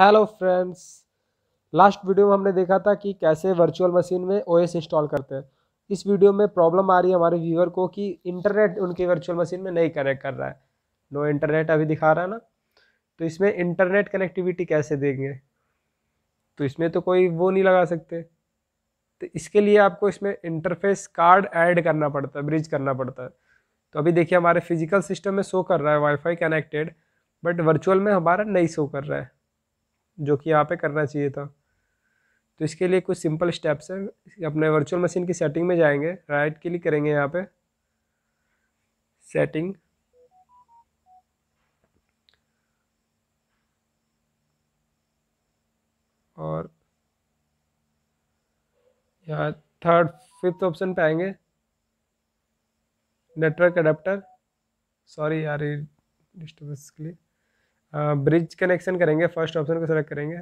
hello friends last video में हमने देखा था कि कैसे वर्चुअल मशीन में ओएस इंस्टॉल करते हैं इस वीडियो में प्रॉब्लम आ रही है हमारे व्यूअर को कि इंटरनेट उनके वर्चुअल मशीन में नहीं कनेक्ट कर रहा है नो इंटरनेट अभी दिखा रहा है ना तो इसमें इंटरनेट कनेक्टिविटी कैसे देंगे तो इसमें तो कोई वो नहीं लगा सकते तो इसके लिए आपको इसमें इंटरफेस कार्ड ऐड करना पड़ता है ब्रिज करना पड़ता है तो अभी देखिए हमारे फिजिकल सिस्टम में शो कर रहा है वाईफाई कनेक्टेड बट वर्चुअल में हमारा नहीं शो कर रहा है जो कि यहाँ पे करना चाहिए था तो इसके लिए कुछ सिंपल स्टेप्स हैं अपने वर्चुअल मशीन की सेटिंग में जाएंगे राइट क्लिक करेंगे यहाँ पे सेटिंग और यहाँ थर्ड फिफ्थ ऑप्शन पे आएंगे नेटवर्क अडेप्टर सॉरी यार डिस्टर्बेंस के लिए ब्रिज कनेक्शन करेंगे फर्स्ट ऑप्शन को सेलेक्ट करेंगे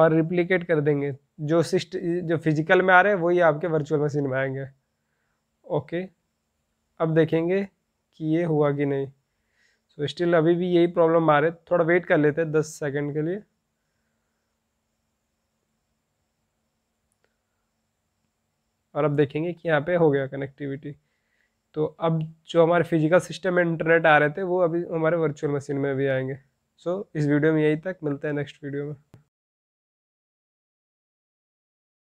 और रिप्लीकेट कर देंगे जो सिस्ट जो फिजिकल में आ रहे हैं वही आपके वर्चुअल मशीन में आएंगे ओके अब देखेंगे कि ये हुआ कि नहीं सो so, स्टिल अभी भी यही प्रॉब्लम आ रहे थोड़ा वेट कर लेते हैं दस सेकंड के लिए और अब देखेंगे कि यहाँ पे हो गया कनेक्टिविटी तो अब जो हमारे फिजिकल सिस्टम में इंटरनेट आ रहे थे वो अभी हमारे वर्चुअल मशीन में भी आएंगे सो so, इस वीडियो में यही तक मिलते हैं नेक्स्ट वीडियो में